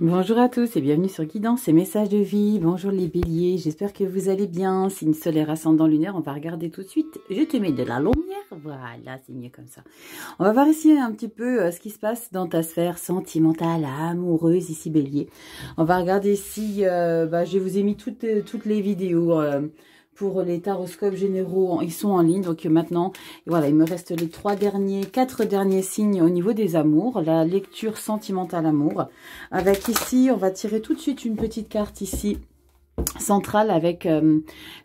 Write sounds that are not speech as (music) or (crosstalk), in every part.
Bonjour à tous et bienvenue sur Guidance et Messages de vie. Bonjour les béliers, j'espère que vous allez bien. une solaire, ascendant, lunaire, on va regarder tout de suite. Je te mets de la lumière, voilà, c'est mieux comme ça. On va voir ici un petit peu euh, ce qui se passe dans ta sphère sentimentale, amoureuse, ici bélier. On va regarder si, euh, bah, je vous ai mis toutes, euh, toutes les vidéos pour les taroscopes généraux. Ils sont en ligne, donc maintenant, voilà, il me reste les trois derniers, quatre derniers signes au niveau des amours, la lecture sentimentale amour. Avec ici, on va tirer tout de suite une petite carte ici, centrale avec euh,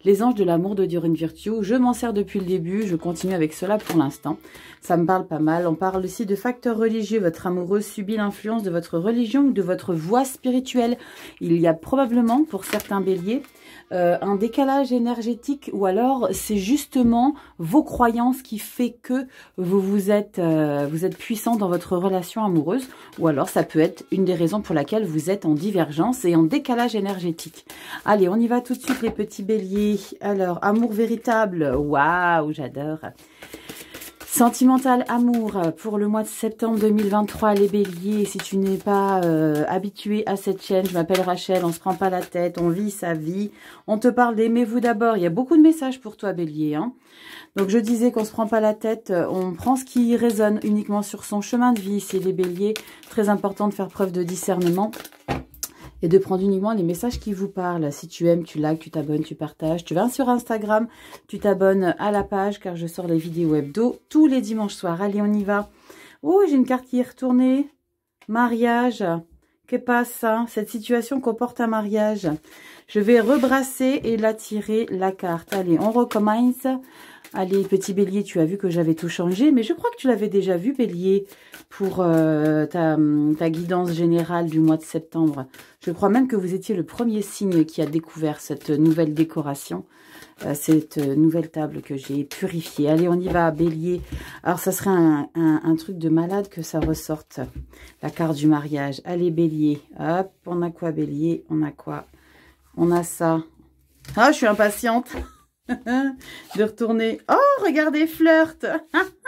les anges de l'amour de Durine Virtue. Je m'en sers depuis le début, je continue avec cela pour l'instant. Ça me parle pas mal. On parle aussi de facteurs religieux. Votre amoureux subit l'influence de votre religion ou de votre voie spirituelle. Il y a probablement, pour certains béliers, euh, un décalage énergétique ou alors c'est justement vos croyances qui fait que vous vous êtes, euh, vous êtes puissant dans votre relation amoureuse ou alors ça peut être une des raisons pour laquelle vous êtes en divergence et en décalage énergétique. Allez, on y va tout de suite les petits béliers. Alors, amour véritable, waouh, j'adore. Sentimental amour pour le mois de septembre 2023, les béliers. Si tu n'es pas euh, habitué à cette chaîne, je m'appelle Rachel, on se prend pas la tête, on vit sa vie. On te parle d'aimez-vous d'abord. Il y a beaucoup de messages pour toi, bélier. Hein. Donc, je disais qu'on se prend pas la tête, euh, on prend ce qui résonne uniquement sur son chemin de vie. C'est les béliers, très important de faire preuve de discernement et de prendre uniquement les messages qui vous parlent. Si tu aimes, tu likes, tu t'abonnes, tu partages. Tu vas sur Instagram, tu t'abonnes à la page car je sors les vidéos hebdo tous les dimanches soirs. Allez, on y va. Oh, j'ai une carte qui est retournée. Mariage. Que passe hein? Cette situation comporte un mariage. Je vais rebrasser et l'attirer, la carte. Allez, on recommence. Allez, ah, petit bélier, tu as vu que j'avais tout changé, mais je crois que tu l'avais déjà vu, bélier, pour euh, ta, ta, guidance générale du mois de septembre. Je crois même que vous étiez le premier signe qui a découvert cette nouvelle décoration, euh, cette nouvelle table que j'ai purifiée. Allez, on y va, bélier. Alors, ça serait un, un truc de malade que ça ressorte, la carte du mariage. Allez, bélier. Hop, on a quoi, bélier On a quoi On a ça. Ah, je suis impatiente (laughs) de retourner. Oh, regardez, flirt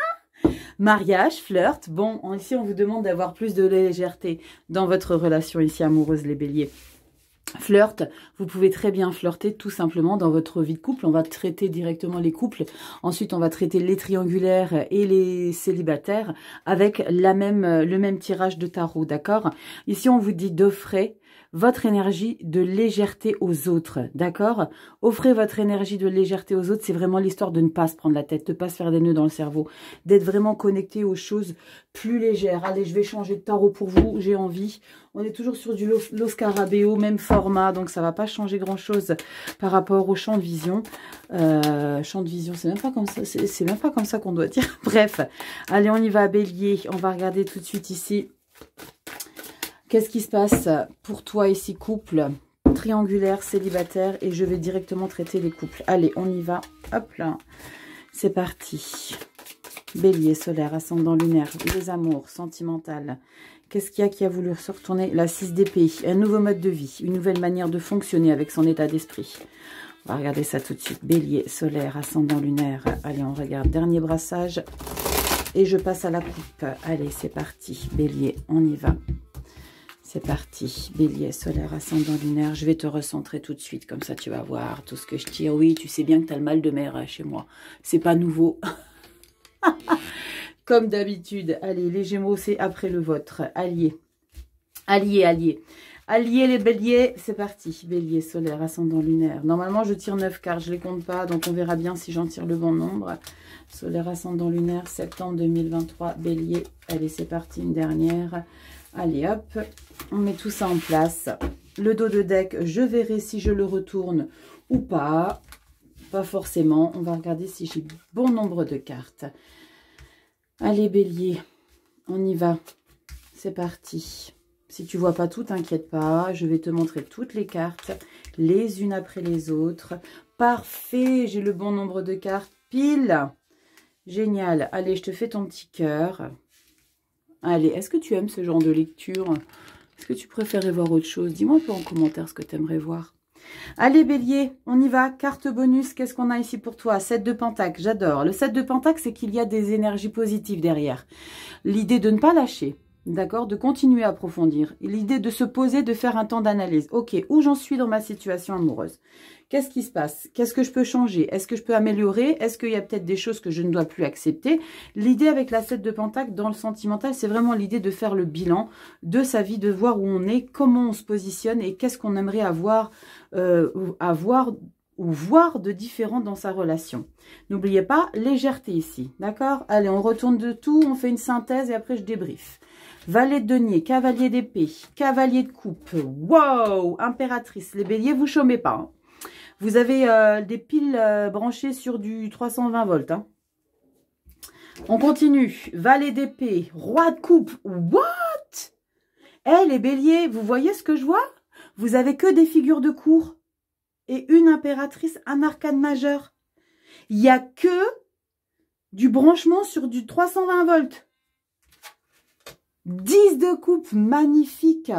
(laughs) Mariage, flirt. Bon, ici, on vous demande d'avoir plus de légèreté dans votre relation ici amoureuse, les béliers. Flirt, vous pouvez très bien flirter tout simplement dans votre vie de couple. On va traiter directement les couples. Ensuite, on va traiter les triangulaires et les célibataires avec la même, le même tirage de tarot, d'accord Ici, on vous dit d'offrir votre énergie de légèreté aux autres, d'accord Offrez votre énergie de légèreté aux autres, c'est vraiment l'histoire de ne pas se prendre la tête, de ne pas se faire des nœuds dans le cerveau, d'être vraiment connecté aux choses plus légères. Allez, je vais changer de tarot pour vous, j'ai envie. On est toujours sur du l'oscarabéo, même format, donc ça ne va pas changer grand-chose par rapport au champ de vision. Euh, champ de vision, c'est même pas comme ça, c'est même pas comme ça qu'on doit dire. (laughs) Bref, allez, on y va, Bélier. On va regarder tout de suite ici Qu'est-ce qui se passe pour toi ici, couple triangulaire, célibataire et je vais directement traiter les couples. Allez, on y va. Hop là, c'est parti. Bélier, solaire, ascendant lunaire, les amours, sentimental. Qu'est-ce qu'il y a qui a voulu se retourner La 6 d'épée, un nouveau mode de vie, une nouvelle manière de fonctionner avec son état d'esprit. On va regarder ça tout de suite. Bélier, solaire, ascendant lunaire. Allez, on regarde. Dernier brassage. Et je passe à la coupe. Allez, c'est parti. Bélier, on y va. C'est parti, bélier, solaire, ascendant, lunaire. Je vais te recentrer tout de suite, comme ça tu vas voir tout ce que je tire. Oui, tu sais bien que tu as le mal de mer hein, chez moi. C'est pas nouveau. (laughs) comme d'habitude. Allez, les Gémeaux, c'est après le vôtre. Allié, allié, allié, allié les béliers, c'est parti. Bélier, solaire, ascendant, lunaire. Normalement, je tire 9 cartes, je les compte pas, donc on verra bien si j'en tire le bon nombre. Solaire, ascendant, lunaire, septembre 2023, bélier. Allez, c'est parti, une dernière. Allez hop, on met tout ça en place. Le dos de deck, je verrai si je le retourne ou pas. Pas forcément, on va regarder si j'ai bon nombre de cartes. Allez bélier, on y va. C'est parti. Si tu vois pas tout, t'inquiète pas, je vais te montrer toutes les cartes, les unes après les autres. Parfait, j'ai le bon nombre de cartes, pile Génial, allez, je te fais ton petit cœur. Allez, est-ce que tu aimes ce genre de lecture Est-ce que tu préférais voir autre chose Dis-moi un peu en commentaire ce que tu aimerais voir. Allez Bélier, on y va, carte bonus, qu'est-ce qu'on a ici pour toi 7 de Pentacle, j'adore. Le 7 de Pentacle, c'est qu'il y a des énergies positives derrière. L'idée de ne pas lâcher, D'accord De continuer à approfondir. L'idée de se poser, de faire un temps d'analyse. Ok, où j'en suis dans ma situation amoureuse Qu'est-ce qui se passe Qu'est-ce que je peux changer Est-ce que je peux améliorer Est-ce qu'il y a peut-être des choses que je ne dois plus accepter L'idée avec la 7 de Pentacle dans le sentimental, c'est vraiment l'idée de faire le bilan de sa vie, de voir où on est, comment on se positionne et qu'est-ce qu'on aimerait avoir, euh, avoir ou voir de différent dans sa relation. N'oubliez pas, légèreté ici, d'accord Allez, on retourne de tout, on fait une synthèse et après je débriefe. Valet de denier, cavalier d'épée, cavalier de coupe. Wow Impératrice, les béliers, vous chômez pas. Hein. Vous avez euh, des piles euh, branchées sur du 320 volts. Hein. On continue. Valet d'épée, roi de coupe. What Eh les béliers, vous voyez ce que je vois Vous avez que des figures de cours et une impératrice, un arcane majeur. Il n'y a que du branchement sur du 320 volts. 10 de coupe, magnifique.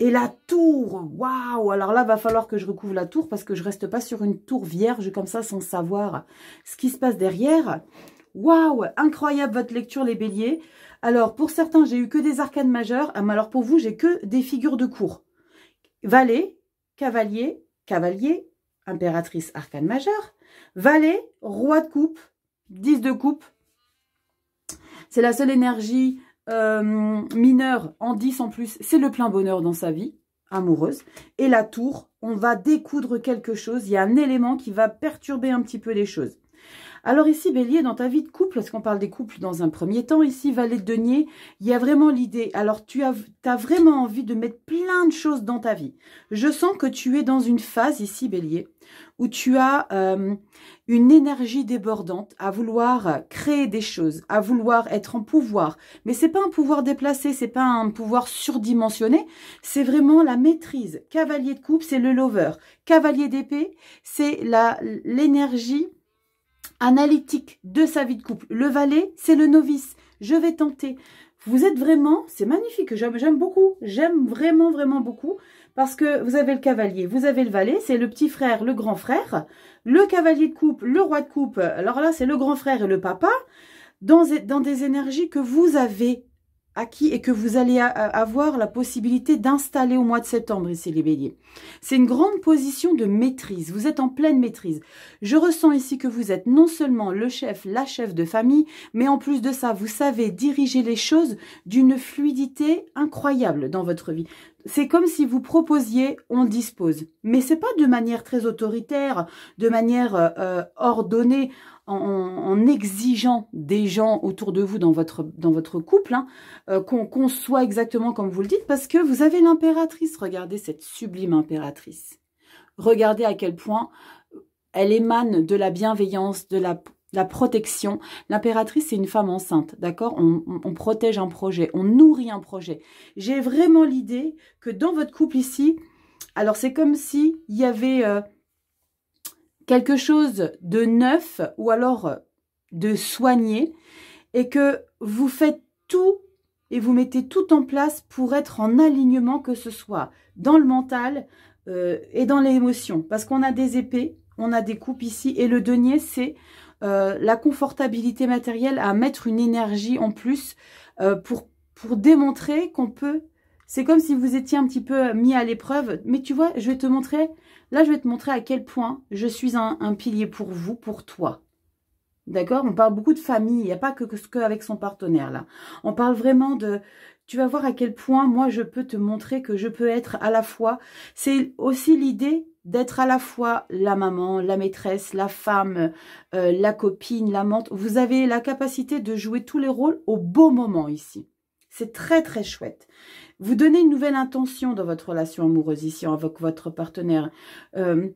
Et la tour, waouh Alors là, va falloir que je recouvre la tour parce que je reste pas sur une tour vierge comme ça sans savoir ce qui se passe derrière. Waouh Incroyable votre lecture, les béliers. Alors, pour certains, j'ai eu que des arcanes majeures. Ah, alors, pour vous, j'ai que des figures de cours. Valet, cavalier, cavalier, impératrice, arcane majeure. Valet, roi de coupe, 10 de coupe. C'est la seule énergie euh, mineur en 10 en plus, c'est le plein bonheur dans sa vie amoureuse. Et la tour, on va découdre quelque chose. Il y a un élément qui va perturber un petit peu les choses. Alors ici, Bélier, dans ta vie de couple, parce qu'on parle des couples dans un premier temps, ici, Valet de Denier, il y a vraiment l'idée. Alors, tu as, as, vraiment envie de mettre plein de choses dans ta vie. Je sens que tu es dans une phase ici, Bélier, où tu as euh, une énergie débordante à vouloir créer des choses, à vouloir être en pouvoir. Mais c'est pas un pouvoir déplacé, c'est pas un pouvoir surdimensionné, c'est vraiment la maîtrise. Cavalier de coupe, c'est le lover. Cavalier d'épée, c'est l'énergie analytique de sa vie de couple. Le valet, c'est le novice. Je vais tenter. Vous êtes vraiment, c'est magnifique, j'aime beaucoup, j'aime vraiment, vraiment beaucoup, parce que vous avez le cavalier, vous avez le valet, c'est le petit frère, le grand frère, le cavalier de coupe, le roi de coupe, alors là, c'est le grand frère et le papa, dans, dans des énergies que vous avez qui et que vous allez avoir la possibilité d'installer au mois de septembre ici les béliers. C'est une grande position de maîtrise, vous êtes en pleine maîtrise. Je ressens ici que vous êtes non seulement le chef, la chef de famille, mais en plus de ça, vous savez diriger les choses d'une fluidité incroyable dans votre vie. C'est comme si vous proposiez, on dispose. Mais c'est pas de manière très autoritaire, de manière euh, euh, ordonnée en, exigeant des gens autour de vous dans votre, dans votre couple, hein, euh, qu'on soit exactement comme vous le dites, parce que vous avez l'impératrice. Regardez cette sublime impératrice. Regardez à quel point elle émane de la bienveillance, de la la protection. L'impératrice, c'est une femme enceinte, d'accord on, protège un projet, on nourrit un projet. J'ai vraiment l'idée que dans votre couple ici, alors c'est comme si il y avait euh, quelque chose de neuf ou alors de soigné et que vous faites tout et vous mettez tout en place pour être en alignement que ce soit dans le mental euh, et dans l'émotion. Parce qu'on a des épées, on a des coupes ici et le denier c'est euh, la confortabilité matérielle à mettre une énergie en plus euh, pour, pour démontrer qu'on peut... C'est comme si vous étiez un petit peu mis à l'épreuve. Mais tu vois, je vais te montrer Là, je vais te montrer à quel point je suis un, pilier pour vous, pour toi. D'accord On parle beaucoup de famille, il n'y a pas que, ce qu'avec son partenaire là. On parle vraiment de... Tu vas voir à quel point moi je peux te montrer que je peux être à la fois... C'est aussi l'idée d'être à la fois la maman, la maîtresse, la femme, euh, la copine, la l'amante. Vous avez la capacité de jouer tous les rôles au beau moment ici. C'est très, très chouette. Vous donnez une nouvelle intention dans votre relation amoureuse ici avec votre partenaire. Euh,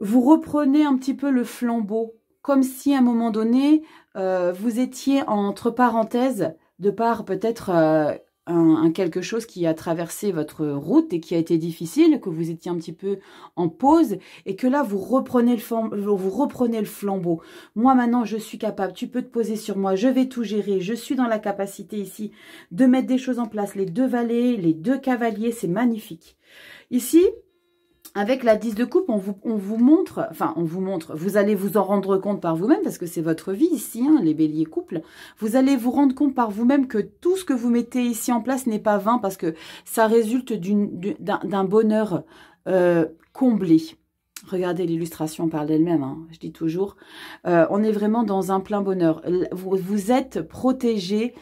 vous reprenez un petit peu le flambeau, comme si à un moment donné, euh, vous étiez entre parenthèses, de par peut-être euh, un, quelque chose qui a traversé votre route et qui a été difficile, que vous étiez un petit peu en pause et que là vous reprenez le, vous reprenez le flambeau. Moi maintenant je suis capable, tu peux te poser sur moi, je vais tout gérer, je suis dans la capacité ici de mettre des choses en place, les deux valets, les deux cavaliers, c'est magnifique. Ici, avec la 10 de coupe, on vous, vous, montre, enfin on vous montre, vous allez vous en rendre compte par vous-même, parce que c'est votre vie ici, hein, les béliers couples, vous allez vous rendre compte par vous-même que tout ce que vous mettez ici en place n'est pas vain, parce que ça résulte d'un bonheur euh, comblé. Regardez l'illustration par d'elle-même, hein, je dis toujours. Euh, on est vraiment dans un plein bonheur. Vous, êtes protégé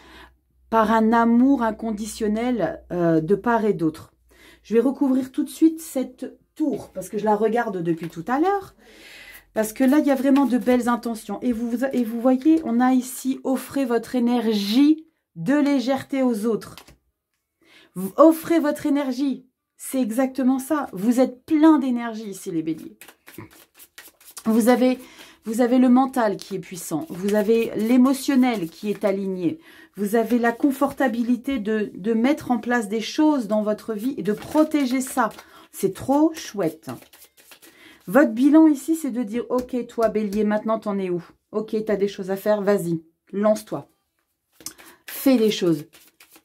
par un amour inconditionnel euh, de part et d'autre. Je vais recouvrir tout de suite cette tour, parce que je la regarde depuis tout à l'heure, parce que là, il y a vraiment de belles intentions. Et vous, et vous voyez, on a ici, offrez votre énergie de légèreté aux autres. offrez votre énergie. C'est exactement ça. Vous êtes plein d'énergie ici, les béliers. Vous avez, vous avez le mental qui est puissant. Vous avez l'émotionnel qui est aligné. Vous avez la confortabilité de, de mettre en place des choses dans votre vie et de protéger ça c'est trop chouette. Votre bilan ici, c'est de dire, ok, toi bélier, maintenant t'en es où Ok, t'as des choses à faire, vas-y, lance-toi. Fais les choses,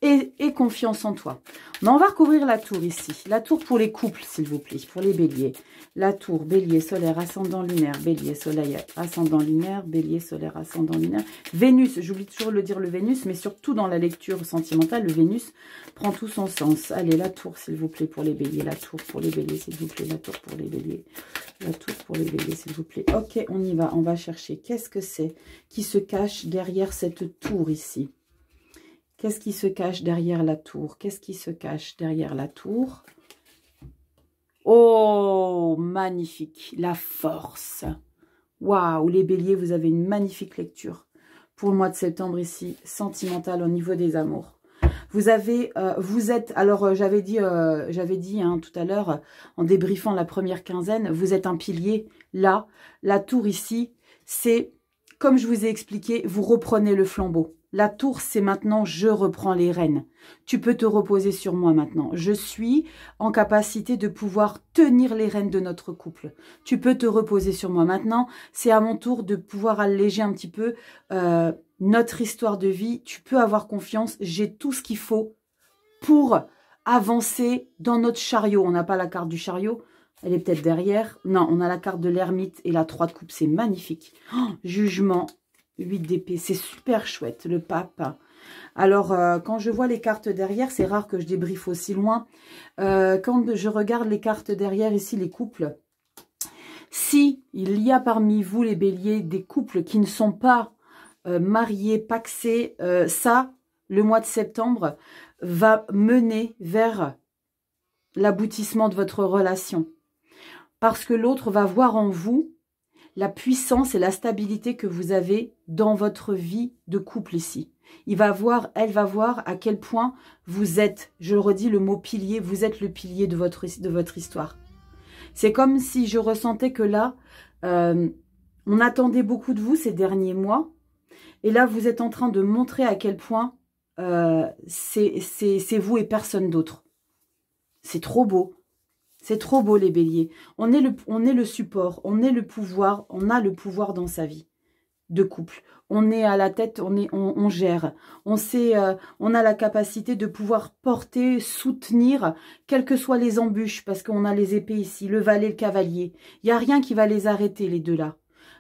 et, et confiance en toi. Mais on va recouvrir la tour ici. La tour pour les couples, s'il vous plaît, pour les béliers. La tour, bélier, solaire, ascendant, lunaire, bélier, soleil, ascendant, lunaire, bélier, solaire, ascendant, lunaire. Vénus, j'oublie toujours de le dire, le Vénus, mais surtout dans la lecture sentimentale, le Vénus prend tout son sens. Allez, la tour, s'il vous plaît, pour les béliers, la tour pour les béliers, s'il vous plaît, la tour pour les béliers, la tour pour les béliers, s'il vous plaît. Ok, on y va, on va chercher. Qu'est-ce que c'est qui se cache derrière cette tour ici Qu'est-ce qui se cache derrière la tour Qu'est-ce qui se cache derrière la tour Oh, magnifique, la force. Waouh, les béliers, vous avez une magnifique lecture pour le mois de septembre ici, sentimentale au niveau des amours. Vous avez, euh, vous êtes, alors euh, j'avais dit, euh, j'avais dit hein, tout à l'heure, en débriefant la première quinzaine, vous êtes un pilier là, la tour ici, c'est, comme je vous ai expliqué, vous reprenez le flambeau. La tour, c'est maintenant je reprends les rênes. Tu peux te reposer sur moi maintenant. Je suis en capacité de pouvoir tenir les rênes de notre couple. Tu peux te reposer sur moi maintenant. C'est à mon tour de pouvoir alléger un petit peu euh, notre histoire de vie. Tu peux avoir confiance. J'ai tout ce qu'il faut pour avancer dans notre chariot. On n'a pas la carte du chariot. Elle est peut-être derrière. Non, on a la carte de l'ermite et la 3 de coupe. C'est magnifique. Oh, jugement, 8 d'épée. C'est super chouette, le pape. Alors, euh, quand je vois les cartes derrière, c'est rare que je débriefe aussi loin. Euh, quand je regarde les cartes derrière, ici, les couples, si il y a parmi vous, les béliers, des couples qui ne sont pas euh, mariés, paxés, ça, le mois de septembre, va mener vers l'aboutissement de votre relation. Parce que l'autre va voir en vous la puissance et la stabilité que vous avez dans votre vie de couple ici. Il va voir, elle va voir à quel point vous êtes, je redis le mot pilier, vous êtes le pilier de votre, de votre histoire. C'est comme si je ressentais que là, euh, on attendait beaucoup de vous ces derniers mois, et là vous êtes en train de montrer à quel point euh, c'est vous et personne d'autre. C'est trop beau. C'est trop beau les béliers. On est, le, on est le support, on est le pouvoir, on a le pouvoir dans sa vie de couple. On est à la tête, on, est, on, gère. On, sait, euh, on a la capacité de pouvoir porter, soutenir, quelles que soient les embûches, parce qu'on a les épées ici, le valet, le cavalier. Il n'y a rien qui va les arrêter, les deux-là.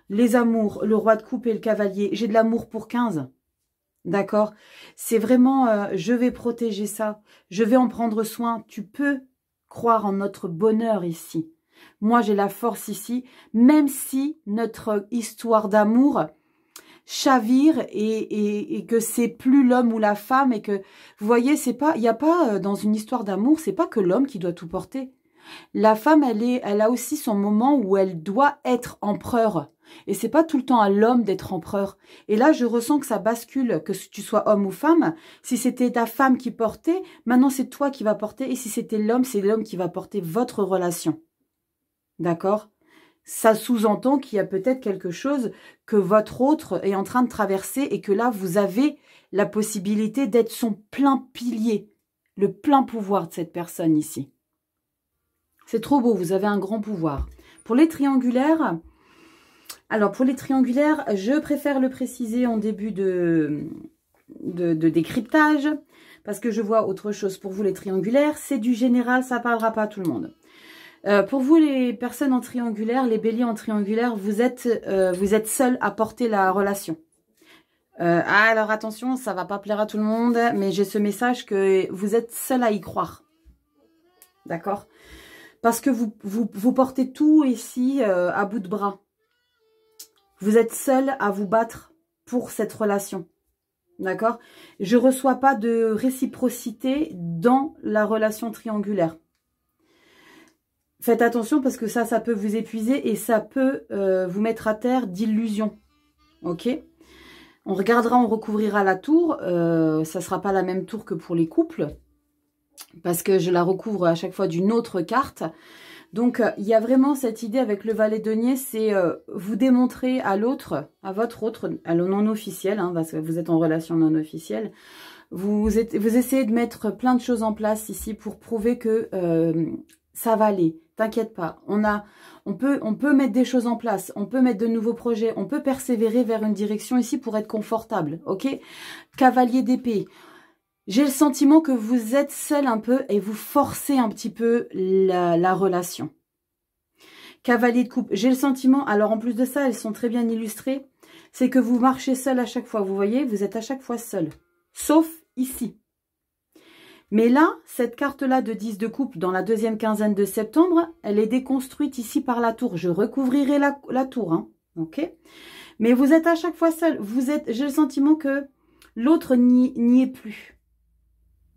Les amours, le roi de coupe et le cavalier. J'ai de l'amour pour 15. D'accord C'est vraiment, euh, je vais protéger ça. Je vais en prendre soin. Tu peux croire en notre bonheur ici. Moi, j'ai la force ici, même si notre histoire d'amour chavire et, et, que c'est plus l'homme ou la femme et que, vous voyez, c'est pas, il n'y a pas, euh, dans une histoire d'amour, c'est pas que l'homme qui doit tout porter. La femme, elle, est, elle a aussi son moment où elle doit être empereur. Et c'est pas tout le temps à l'homme d'être empereur. Et là, je ressens que ça bascule, que tu sois homme ou femme. Si c'était ta femme qui portait, maintenant c'est toi qui vas porter. Et si c'était l'homme, c'est l'homme qui va porter votre relation. D'accord Ça sous-entend qu'il y a peut-être quelque chose que votre autre est en train de traverser et que là, vous avez la possibilité d'être son plein pilier, le plein pouvoir de cette personne ici. C'est trop beau, vous avez un grand pouvoir. Pour les triangulaires, alors, pour les triangulaires, je préfère le préciser en début de, de, décryptage parce que je vois autre chose. Pour vous, les triangulaires, c'est du général, ça parlera pas à tout le monde. Euh, pour vous, les personnes en triangulaire, les béliers en triangulaire, vous êtes, euh, vous êtes seul à porter la relation. Euh, ah, alors attention, ça va pas plaire à tout le monde, mais j'ai ce message que vous êtes seul à y croire. D'accord Parce que vous, vous, portez tout ici à bout de bras. Vous êtes seul à vous battre pour cette relation. D'accord Je ne reçois pas de réciprocité dans la relation triangulaire. Faites attention parce que ça, ça peut vous épuiser et ça peut euh, vous mettre à terre d'illusions. Ok On regardera, on recouvrira la tour. Euh, ça ne sera pas la même tour que pour les couples parce que je la recouvre à chaque fois d'une autre carte. Donc, euh, il y a vraiment cette idée avec le valet de nier, c'est euh, vous démontrer à l'autre, à votre autre, à le non officiel, hein, parce que vous êtes en relation non officielle, vous, essayez de mettre plein de choses en place ici pour prouver que euh, ça va aller. T'inquiète pas, on, a, on, peut, on peut mettre des choses en place, on peut mettre de nouveaux projets, on peut persévérer vers une direction ici pour être confortable, ok Cavalier d'épée, j'ai le sentiment que vous êtes seul un peu et vous forcez un petit peu la, relation. Cavalier de coupe, j'ai le sentiment, alors en plus de ça, elles sont très bien illustrées, c'est que vous marchez seul à chaque fois. Vous voyez, vous êtes à chaque fois seul, sauf ici. Mais là, cette carte-là de 10 de coupe, dans la deuxième quinzaine de septembre, elle est déconstruite ici par la tour. Je recouvrirai la, tour, hein, ok Mais vous êtes à chaque fois seul. Vous êtes, j'ai le sentiment que l'autre n'y est plus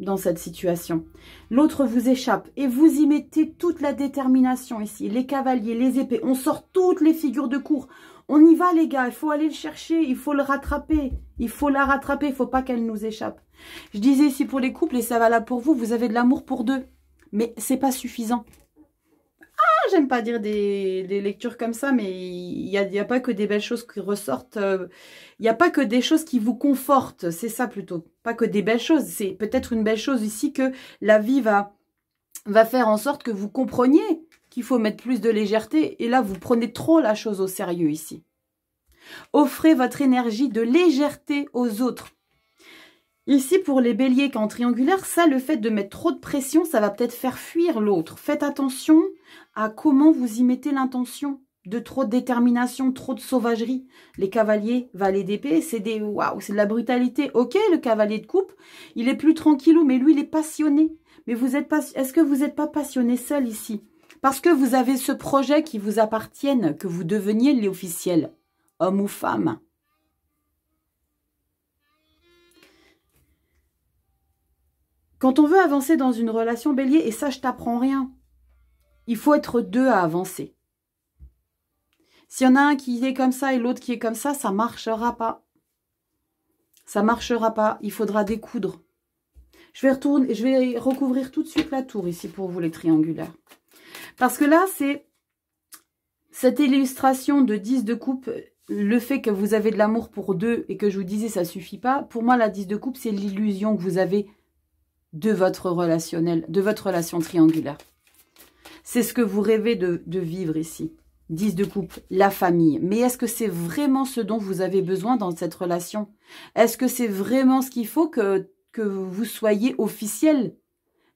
dans cette situation. L'autre vous échappe et vous y mettez toute la détermination ici. Les cavaliers, les épées, on sort toutes les figures de cours. On y va les gars, il faut aller le chercher, il faut le rattraper. Il faut la rattraper, il faut pas qu'elle nous échappe. Je disais ici pour les couples, et ça va là pour vous, vous avez de l'amour pour deux. Mais c'est pas suffisant j'aime pas dire des, lectures comme ça, mais il n'y a, y a, pas que des belles choses qui ressortent. Euh, il n'y a pas que des choses qui vous confortent, c'est ça plutôt. Pas que des belles choses, c'est peut-être une belle chose ici que la vie va, va faire en sorte que vous compreniez qu'il faut mettre plus de légèreté. Et là, vous prenez trop la chose au sérieux ici. Offrez votre énergie de légèreté aux autres. Ici, pour les béliers en triangulaire, ça, le fait de mettre trop de pression, ça va peut-être faire fuir l'autre. Faites attention à comment vous y mettez l'intention de trop de détermination, trop de sauvagerie. Les cavaliers, valets d'épée, c'est des waouh, c'est de la brutalité. Ok, le cavalier de coupe, il est plus tranquillou, mais lui, il est passionné. Mais vous êtes pas, est-ce que vous n'êtes pas passionné seul ici Parce que vous avez ce projet qui vous appartienne, que vous deveniez les officiels, homme ou femme. Quand on veut avancer dans une relation bélier, et ça, je t'apprends rien, il faut être deux à avancer. S'il y en a un qui est comme ça et l'autre qui est comme ça, ça marchera pas. Ça marchera pas. Il faudra découdre. Je vais, retourner, je vais recouvrir tout de suite la tour ici pour vous les triangulaires. Parce que là, c'est cette illustration de 10 de coupe, le fait que vous avez de l'amour pour deux et que je vous disais ça ne suffit pas, pour moi la 10 de coupe, c'est l'illusion que vous avez de votre relationnel, de votre relation triangulaire. C'est ce que vous rêvez de, vivre ici. Dix de coupe, la famille. Mais est-ce que c'est vraiment ce dont vous avez besoin dans cette relation Est-ce que c'est vraiment ce qu'il faut que, que vous soyez officiel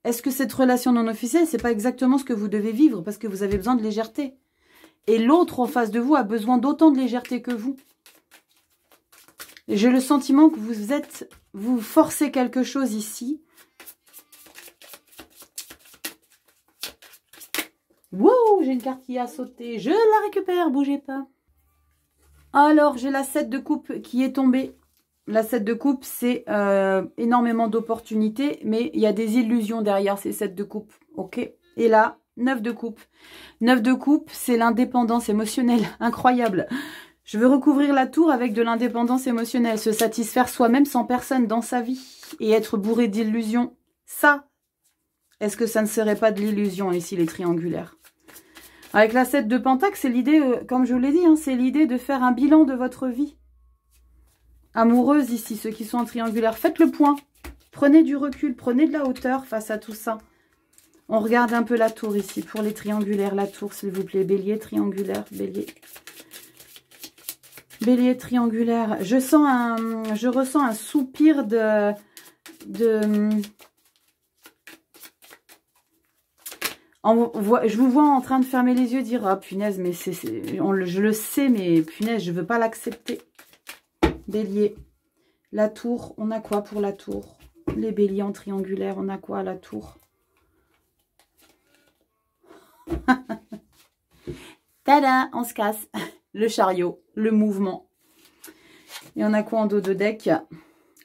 Est-ce que cette relation non officielle, n'est pas exactement ce que vous devez vivre parce que vous avez besoin de légèreté Et l'autre en face de vous a besoin d'autant de légèreté que vous. J'ai le sentiment que vous êtes, vous forcez quelque chose ici Wouh, j'ai une carte qui a sauté. Je la récupère, bougez pas. Alors, j'ai la 7 de coupe qui est tombée. La 7 de coupe, c'est euh, énormément d'opportunités, mais il y a des illusions derrière ces 7 de coupe. Ok Et là, 9 de coupe. 9 de coupe, c'est l'indépendance émotionnelle. (laughs) Incroyable. Je veux recouvrir la tour avec de l'indépendance émotionnelle, se satisfaire soi-même sans personne dans sa vie et être bourré d'illusions. Ça, est-ce que ça ne serait pas de l'illusion ici, les triangulaires avec la 7 de Pentacle, c'est l'idée, euh, comme je l'ai dit, hein, c'est l'idée de faire un bilan de votre vie. Amoureuse ici, ceux qui sont en triangulaire, faites le point. Prenez du recul, prenez de la hauteur face à tout ça. On regarde un peu la tour ici, pour les triangulaires, la tour, s'il vous plaît. Bélier, triangulaire, bélier. Bélier, triangulaire. Je sens un, je ressens un soupir de, de, je vous vois en train de fermer les yeux, dire, ah punaise, mais c'est, je le sais, mais punaise, je veux pas l'accepter. Bélier, la tour, on a quoi pour la tour Les béliers en triangulaire, on a quoi à la tour (laughs) Tada, on se casse. (laughs) Le chariot, le mouvement. Et on a quoi en dos de deck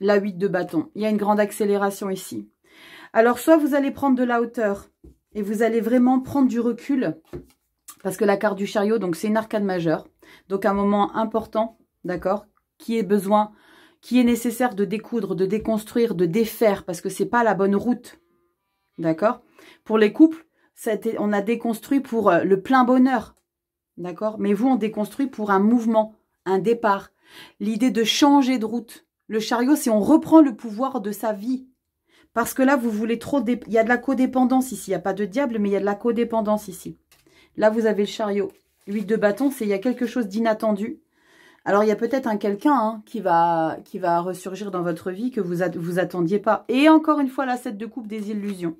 La 8 de bâton. Il y a une grande accélération ici. Alors, soit vous allez prendre de la hauteur et vous allez vraiment prendre du recul parce que la carte du chariot, donc c'est une arcade majeure. Donc un moment important, d'accord, qui est besoin, qui est nécessaire de découdre, de déconstruire, de défaire parce que c'est pas la bonne route, d'accord. Pour les couples, ça été, on a déconstruit pour euh, le plein bonheur, d'accord. Mais vous, on déconstruit pour un mouvement, un départ, l'idée de changer de route. Le chariot, c'est on reprend le pouvoir de sa vie, parce que là, vous voulez trop... Il y a de la codépendance ici. Il n'y a pas de diable, mais il y a de la codépendance ici. Là, vous avez le chariot. 8 de bâton, c'est il y a quelque chose d'inattendu. Alors, il y a peut-être un quelqu'un hein, qui, va, qui va ressurgir dans votre vie que vous, n'attendiez vous attendiez pas. Et encore une fois, la 7 de coupe des illusions.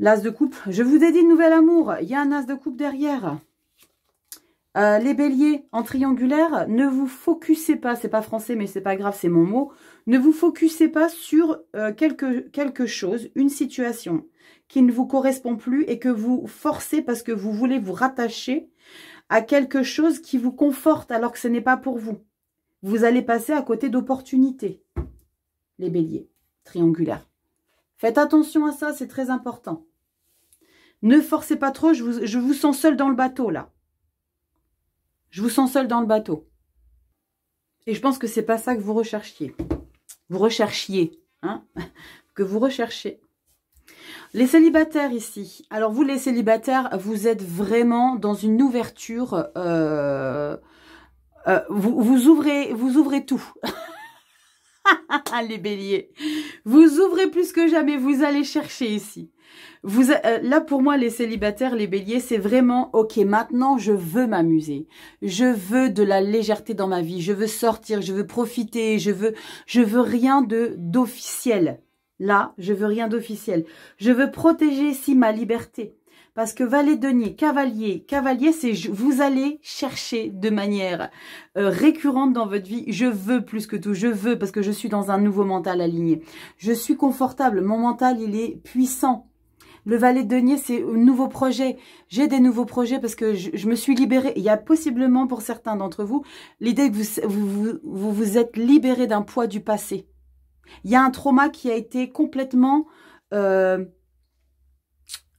L'as de coupe, je vous ai dit nouvel amour. Il y a un as de coupe derrière. Euh, les béliers en triangulaire, ne vous focussez pas, c'est pas français mais c'est pas grave, c'est mon mot. Ne vous focussez pas sur euh, quelque, quelque chose, une situation qui ne vous correspond plus et que vous forcez parce que vous voulez vous rattacher à quelque chose qui vous conforte alors que ce n'est pas pour vous. Vous allez passer à côté d'opportunités. Les béliers, triangulaires. Faites attention à ça, c'est très important. Ne forcez pas trop, je vous, je vous sens seul dans le bateau là. Je vous sens seul dans le bateau. Et je pense que c'est pas ça que vous recherchiez vous recherchiez, hein, (laughs) que vous recherchez. Les célibataires ici. Alors vous les célibataires, vous êtes vraiment dans une ouverture. Euh, euh, vous, vous ouvrez, vous ouvrez tout. (laughs) (laughs) les béliers. Vous ouvrez plus que jamais, vous allez chercher ici. Vous, euh, là, pour moi, les célibataires, les béliers, c'est vraiment, ok, maintenant, je veux m'amuser. Je veux de la légèreté dans ma vie. Je veux sortir, je veux profiter, je veux, je veux rien de, d'officiel. Là, je veux rien d'officiel. Je veux protéger ici ma liberté. Parce que Valet-Denier, de Cavalier, Cavalier, c'est vous allez chercher de manière euh, récurrente dans votre vie. Je veux plus que tout, je veux parce que je suis dans un nouveau mental aligné. Je suis confortable, mon mental, il est puissant. Le valet de denier, c'est un nouveau projet. J'ai des nouveaux projets parce que je, me suis libérée. Il y a possiblement pour certains d'entre vous l'idée que vous vous, vous êtes libéré d'un poids du passé. Il y a un trauma qui a été complètement euh,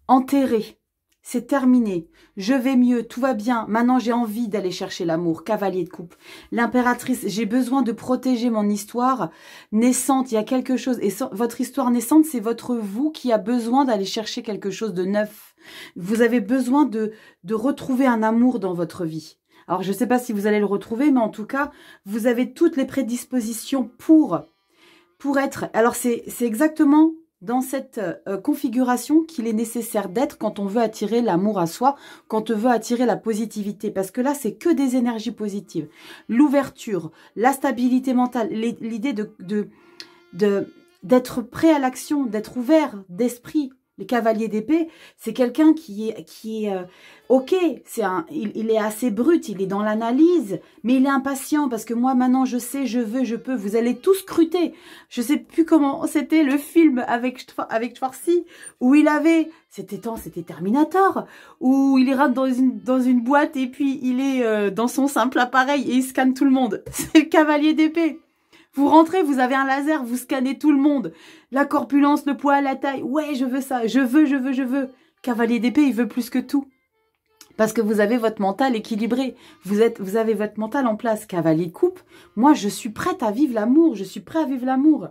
enterré c'est terminé. Je vais mieux, tout va bien. Maintenant, j'ai envie d'aller chercher l'amour, cavalier de coupe. L'impératrice, j'ai besoin de protéger mon histoire naissante. Il y a quelque chose. Et votre histoire naissante, c'est votre vous qui a besoin d'aller chercher quelque chose de neuf. Vous avez besoin de, de retrouver un amour dans votre vie. Alors, je ne sais pas si vous allez le retrouver, mais en tout cas, vous avez toutes les prédispositions pour, pour être. Alors, c'est c'est exactement dans cette euh, configuration qu'il est nécessaire d'être quand on veut attirer l'amour à soi, quand on veut attirer la positivité, parce que là, c'est que des énergies positives. L'ouverture, la stabilité mentale, l'idée de d'être prêt à l'action, d'être ouvert d'esprit, le cavalier d'épée, c'est quelqu'un qui est, qui est euh, ok, c'est un, il, est assez brut, il est dans l'analyse, mais il est impatient parce que moi maintenant je sais, je veux, je peux. Vous allez tout scruter. Je sais plus comment c'était le film avec avec Schwarzy où il avait, c'était c'était Terminator, où il rentre dans une dans une boîte et puis il est euh, dans son simple appareil et il scanne tout le monde. (laughs) C'est le cavalier d'épée. Vous rentrez, vous avez un laser, vous scannez tout le monde. La corpulence, le poids, la taille. Ouais, je veux ça, je veux, je veux, je veux. Cavalier d'épée, il veut plus que tout. Parce que vous avez votre mental équilibré. Vous, êtes, vous avez votre mental en place. Cavalier coupe, moi, je suis prête à vivre l'amour. Je suis prête à vivre l'amour.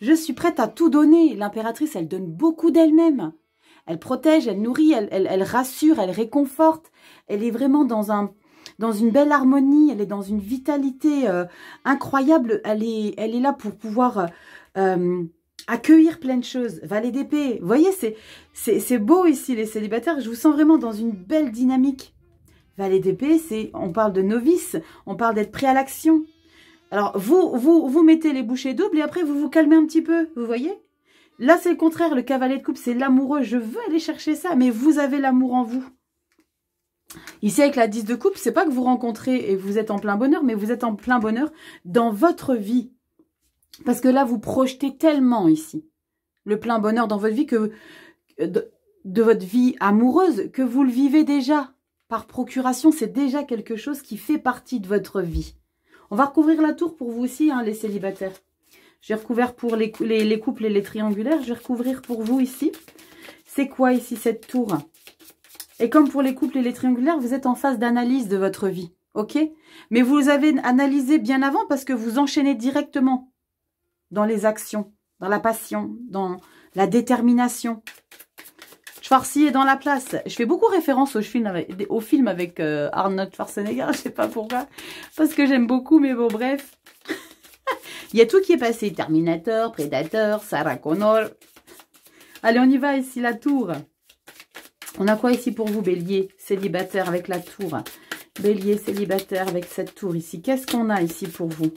Je suis prête à tout donner. L'impératrice, elle donne beaucoup d'elle-même. Elle protège, elle nourrit, elle, elle, elle rassure, elle réconforte. Elle est vraiment dans un, dans une belle harmonie, elle est dans une vitalité euh, incroyable. Elle est, elle est là pour pouvoir euh, accueillir plein de choses. Valet d'épée, vous voyez, c'est beau ici les célibataires. Je vous sens vraiment dans une belle dynamique. Valet d'épée, c'est on parle de novice, on parle d'être prêt à l'action. Alors vous, vous, vous mettez les bouchées doubles et après vous vous calmez un petit peu, vous voyez Là, c'est le contraire. Le cavalier de coupe, c'est l'amoureux. Je veux aller chercher ça, mais vous avez l'amour en vous. Ici, avec la 10 de coupe, c'est pas que vous rencontrez et vous êtes en plein bonheur, mais vous êtes en plein bonheur dans votre vie. Parce que là, vous projetez tellement ici le plein bonheur dans votre vie que euh, de, votre vie amoureuse que vous le vivez déjà. Par procuration, c'est déjà quelque chose qui fait partie de votre vie. On va recouvrir la tour pour vous aussi, hein, les célibataires. J'ai recouvert pour les, couples et les triangulaires. Je vais recouvrir pour vous ici. C'est quoi ici cette tour et comme pour les couples et les triangulaires, vous êtes en phase d'analyse de votre vie, ok Mais vous avez analysé bien avant parce que vous enchaînez directement dans les actions, dans la passion, dans la détermination. Schwarzy est dans la place. Je fais beaucoup référence au film avec, euh, Arnold Schwarzenegger, (laughs) je sais pas pourquoi, parce que j'aime beaucoup, mais bon, bref. (laughs) Il y a tout qui est passé, Terminator, Predator, Sarah Connor. Allez, on y va ici, la tour. On a quoi ici pour vous, bélier Célibataire avec la tour. Bélier célibataire avec cette tour ici. Qu'est-ce qu'on a ici pour vous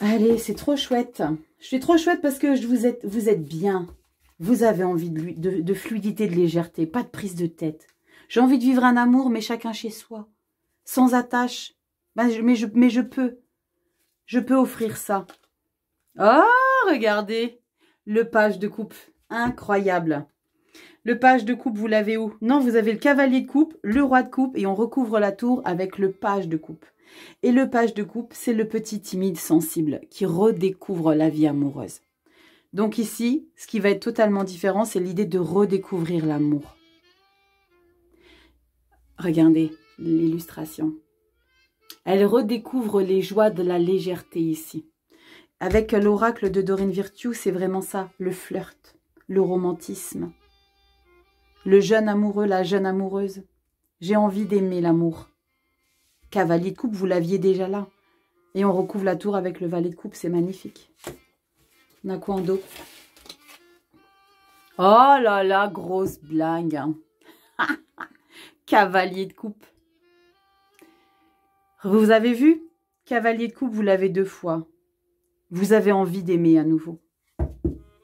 Allez, c'est trop chouette. Je suis trop chouette parce que je vous, êtes, vous êtes bien. Vous avez envie de, de fluidité, de légèreté, pas de prise de tête. J'ai envie de vivre un amour, mais chacun chez soi, sans attache. Bah, mais, mais je peux. Je peux offrir ça. Oh, regardez le page de coupe. Incroyable. Le page de coupe, vous l'avez où Non, vous avez le cavalier de coupe, le roi de coupe, et on recouvre la tour avec le page de coupe. Et le page de coupe, c'est le petit timide sensible qui redécouvre la vie amoureuse. Donc ici, ce qui va être totalement différent, c'est l'idée de redécouvrir l'amour. Regardez l'illustration. Elle redécouvre les joies de la légèreté ici. Avec l'oracle de Dorine Virtue, c'est vraiment ça, le flirt, le romantisme, le jeune amoureux, la jeune amoureuse. J'ai envie d'aimer l'amour. Cavalier de coupe, vous l'aviez déjà là. Et on recouvre la tour avec le valet de coupe, c'est magnifique. On a quoi en dos Oh là là, grosse blague. Hein. (laughs) Cavalier de coupe. Vous avez vu Cavalier de coupe, vous l'avez deux fois. Vous avez envie d'aimer à nouveau.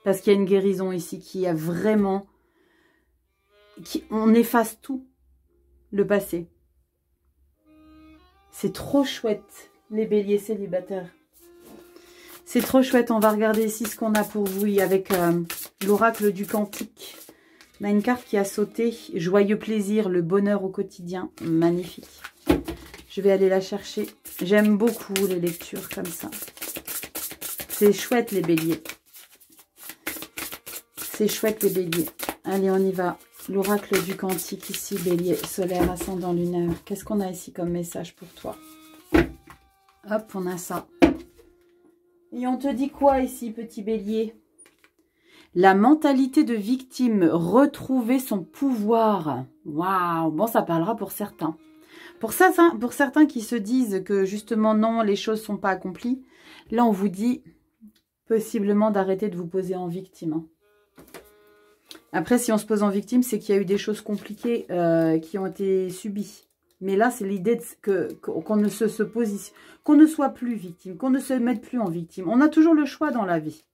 Parce qu'il y a une guérison ici qui a vraiment on efface tout, le passé. C'est trop chouette, les béliers célibataires. C'est trop chouette, on va regarder ici ce qu'on a pour vous avec euh, l'oracle du cantique. On a une carte qui a sauté, joyeux plaisir, le bonheur au quotidien, magnifique. Je vais aller la chercher. J'aime beaucoup les lectures comme ça. C'est chouette les béliers. C'est chouette les béliers. Allez, on y va. L'oracle du cantique ici, bélier, solaire, ascendant, lunaire. Qu'est-ce qu'on a ici comme message pour toi Hop, on a ça. Et on te dit quoi ici, petit bélier La mentalité de victime, retrouver son pouvoir. Waouh Bon, ça parlera pour certains. Pour, ça, pour certains qui se disent que justement, non, les choses ne sont pas accomplies, là, on vous dit possiblement d'arrêter de vous poser en victime. Hein. Après, si on se pose en victime, c'est qu'il y a eu des choses compliquées euh, qui ont été subies. Mais là, c'est l'idée qu'on ne se, qu'on ne soit plus victime, qu'on ne se mette plus en victime. On a toujours le choix dans la vie.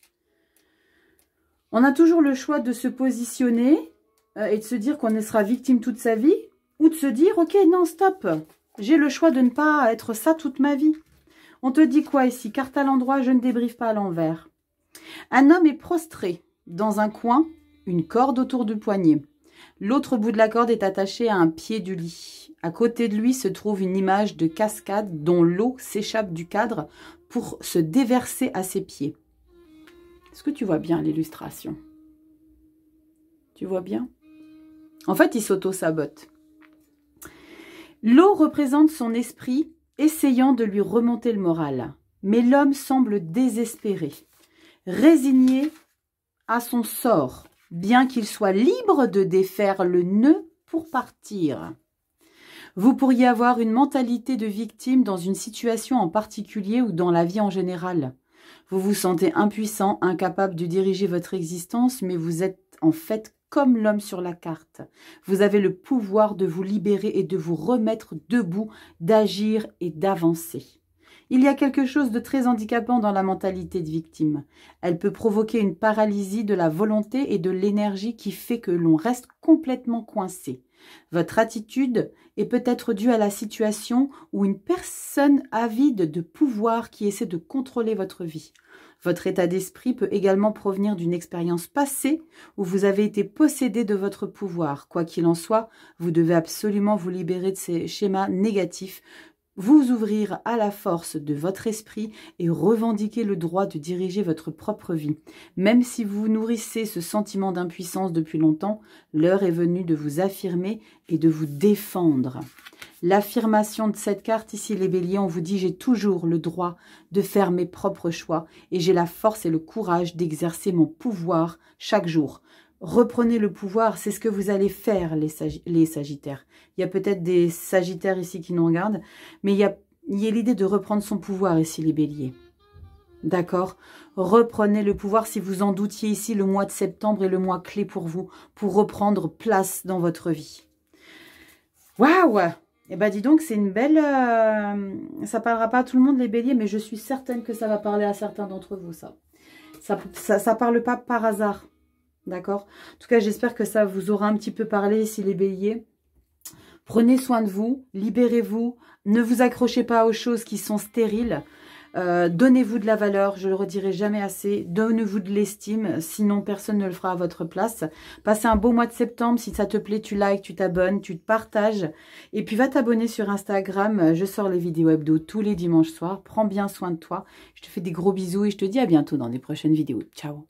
On a toujours le choix de se positionner euh, et de se dire qu'on sera victime toute sa vie ou de se dire, ok, non, stop, j'ai le choix de ne pas être ça toute ma vie. On te dit quoi ici Carte à l'endroit, je ne débriefe pas à l'envers. Un homme est prostré dans un coin une corde autour du poignet. L'autre bout de la corde est attaché à un pied du lit. À côté de lui se trouve une image de cascade dont l'eau s'échappe du cadre pour se déverser à ses pieds. Est-ce que tu vois bien l'illustration Tu vois bien En fait, il s'auto-sabote. L'eau représente son esprit essayant de lui remonter le moral. Mais l'homme semble désespéré, résigné à son sort bien qu'il soit libre de défaire le nœud pour partir. Vous pourriez avoir une mentalité de victime dans une situation en particulier ou dans la vie en général. Vous vous sentez impuissant, incapable de diriger votre existence, mais vous êtes en fait comme l'homme sur la carte. Vous avez le pouvoir de vous libérer et de vous remettre debout, d'agir et d'avancer. Il y a quelque chose de très handicapant dans la mentalité de victime. Elle peut provoquer une paralysie de la volonté et de l'énergie qui fait que l'on reste complètement coincé. Votre attitude est peut-être due à la situation ou une personne avide de pouvoir qui essaie de contrôler votre vie. Votre état d'esprit peut également provenir d'une expérience passée où vous avez été possédé de votre pouvoir. Quoi qu'il en soit, vous devez absolument vous libérer de ces schémas négatifs vous ouvrir à la force de votre esprit et revendiquer le droit de diriger votre propre vie. Même si vous nourrissez ce sentiment d'impuissance depuis longtemps, l'heure est venue de vous affirmer et de vous défendre. L'affirmation de cette carte ici, les béliers, on vous dit j'ai toujours le droit de faire mes propres choix et j'ai la force et le courage d'exercer mon pouvoir chaque jour reprenez le pouvoir, c'est ce que vous allez faire les, sagittaires. Il y a peut-être des sagittaires ici qui nous regardent, mais il y a, l'idée de reprendre son pouvoir ici les béliers. D'accord Reprenez le pouvoir si vous en doutiez ici, le mois de septembre est le mois clé pour vous, pour reprendre place dans votre vie. Waouh Eh ben dis donc, c'est une belle... Euh, ça parlera pas à tout le monde les béliers, mais je suis certaine que ça va parler à certains d'entre vous, Ça, ça. ça parle pas par hasard. D'accord En tout cas, j'espère que ça vous aura un petit peu parlé si les béliers. Prenez soin de vous, libérez-vous, ne vous accrochez pas aux choses qui sont stériles. Euh, donnez-vous de la valeur, je le redirai jamais assez, donnez-vous de l'estime, sinon personne ne le fera à votre place. Passez un beau mois de septembre, si ça te plaît, tu likes, tu t'abonnes, tu te partages. Et puis va t'abonner sur Instagram, je sors les vidéos hebdo tous les dimanches soirs. Prends bien soin de toi, je te fais des gros bisous et je te dis à bientôt dans des prochaines vidéos. Ciao